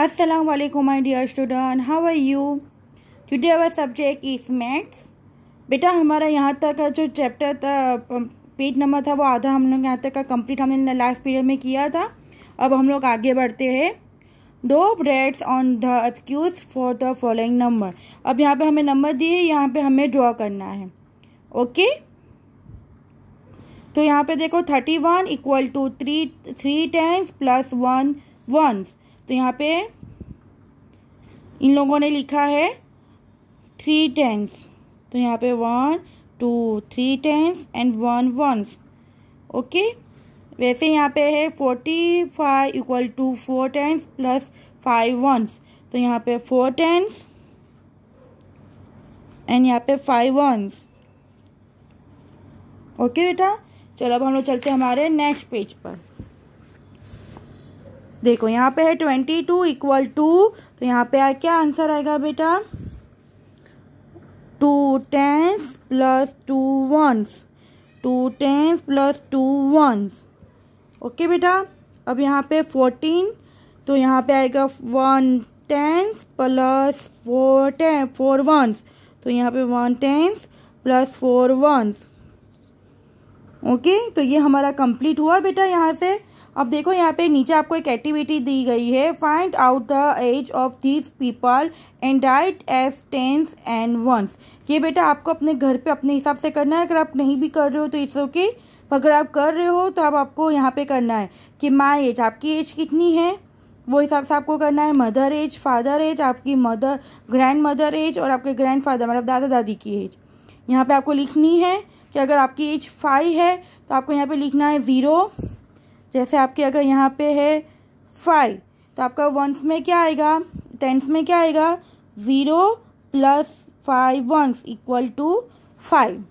अस्सलाम वालेकुम my dear student how are you today our subject is maths बेटा हमारा यहाँ तक का जो चैप्टर था पेज नंबर था वो आधा हम लोग यहाँ तक का कंप्लीट हमने लास्ट पीरियड में किया था अब हम लोग आगे बढ़ते हैं दो breads on the accuse for the following number अब यहाँ पे हमें नंबर दिए यहाँ पे हमें ड्रॉ करना है ओके तो यहाँ पे देखो thirty one equal to three three tens plus one ones तो यहाँ पे इन लोगों ने लिखा है थ्री टेंस तो यहाँ पे one two three tens and one ones okay वैसे यहाँ पे है forty five equal to four tens plus five ones तो यहाँ पे फोर टेंस एंड यहाँ पे फाइव वंस ओके बेटा चलो अब हम लोग चलते हैं हमारे नेक्स्ट पेज पर देखो यहाँ पे है ट्वेंटी टू इक्वल टू तो यहाँ पे आ क्या आंसर आएगा बेटा two tens plus two ones two tens plus two ones okay बेटा अब यहाँ पे फोर्टीन तो यहाँ पे आएगा one tens plus four ten four ones तो यहाँ पे one tens plus four ones okay तो ये हमारा कंप्लीट हुआ बेटा यहाँ से अब देखो यहाँ पे नीचे आपको एक एक्टिविटी दी गई है find out the age of these people and write age tens and ones ये बेटा आपको अपने घर पे अपने हिसाब से करना है अगर आप नहीं भी कर रहे हो तो इट्स ओके okay. अगर आप कर रहे हो तो अब आपको यहाँ पे करना है कि माई एज आपकी एज कितनी है वो हिसाब से आपको करना है मदर एज फादर एज आपकी मदर ग्रैंड मदर एज और आपके ग्रैंड फादर मतलब दादा दादी की एज यहाँ पे आपको लिखनी है कि अगर आपकी एज फाइव है तो आपको यहाँ पे लिखना है ज़ीरो जैसे आपके अगर यहाँ पे है फाइव तो आपका वंस में क्या आएगा टेंस में क्या आएगा zero plus five ones equal to five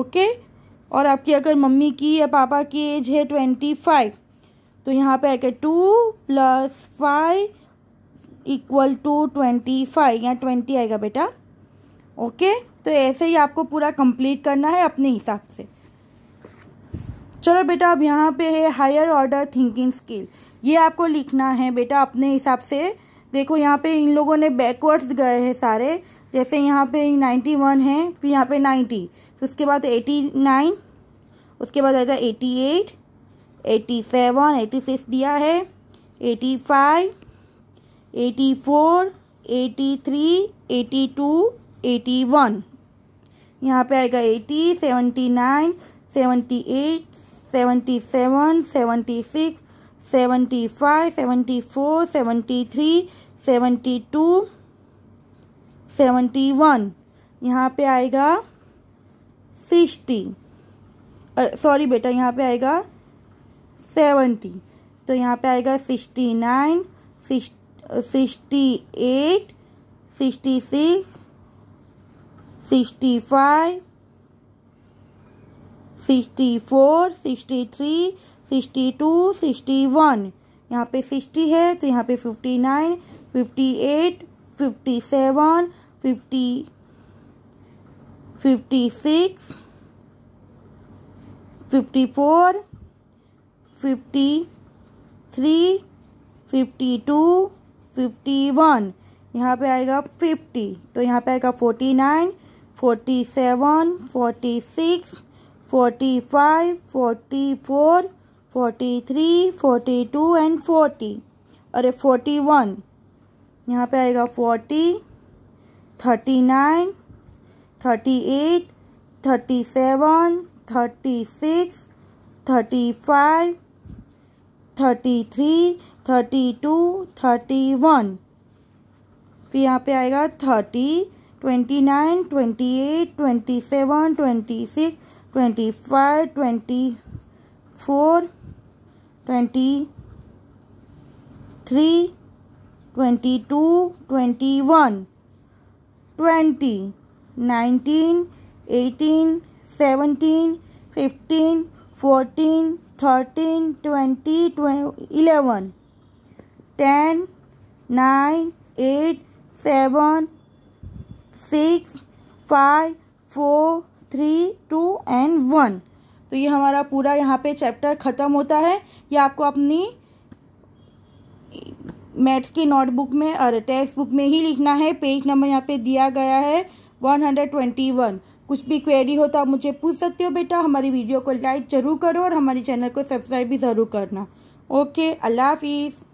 okay और आपकी अगर मम्मी की या पापा की एज है ट्वेंटी फाइव तो यहाँ पे आएगा two plus five equal to twenty five या ट्वेंटी आएगा बेटा ओके तो ऐसे ही आपको पूरा कंप्लीट करना है अपने हिसाब से चलो बेटा अब यहाँ पे है हायर ऑर्डर थिंकिंग स्किल ये आपको लिखना है बेटा अपने हिसाब से देखो यहाँ पे इन लोगों ने बैकवर्ड्स गए हैं सारे जैसे यहाँ पे नाइन्टी वन है फिर यहाँ पे नाइन्टी फिर उसके बाद एटी नाइन उसके बाद आएगा eighty eight eighty seven eighty six दिया है eighty five eighty four eighty three eighty two eighty one यहाँ पे आएगा eighty seventy nine seventy eight seventy seven seventy six seventy five seventy four seventy three seventy two seventy one यहाँ पे आएगा sixty sorry बेटा यहाँ पे आएगा सेवेंटी तो यहाँ पे आएगा sixty nine sixty eight sixty six sixty five sixty four sixty three sixty two sixty one यहाँ पे सिक्सटी है तो यहाँ पे fifty nine fifty eight fifty seven fifty fifty six fifty four fifty three fifty two fifty one यहाँ पे आएगा fifty तो यहाँ पे आएगा forty nine forty seven forty six forty five forty four forty three forty two and forty अरे forty one यहाँ पे आएगा forty thirty nine thirty eight thirty seven thirty six thirty five thirty three thirty two thirty one फिर यहाँ पे आएगा thirty twenty nine twenty eight twenty seven twenty six 25 24 23 22 21 20 19 18 17 15 14 13 20, 11 10 9 8 7 6 5 4 three two and one तो ये हमारा पूरा यहाँ पे चैप्टर ख़त्म होता है ये आपको अपनी मैथ्स की नोटबुक में और टेक्स्ट बुक में ही लिखना है पेज नंबर यहाँ पे दिया गया है वन हंड्रेड ट्वेंटी वन कुछ भी क्वेरी हो तो आप मुझे पूछ सकते हो बेटा हमारी वीडियो को लाइक ज़रूर करो और हमारे चैनल को सब्सक्राइब भी ज़रूर करना ओके अल्लाह हाफिज़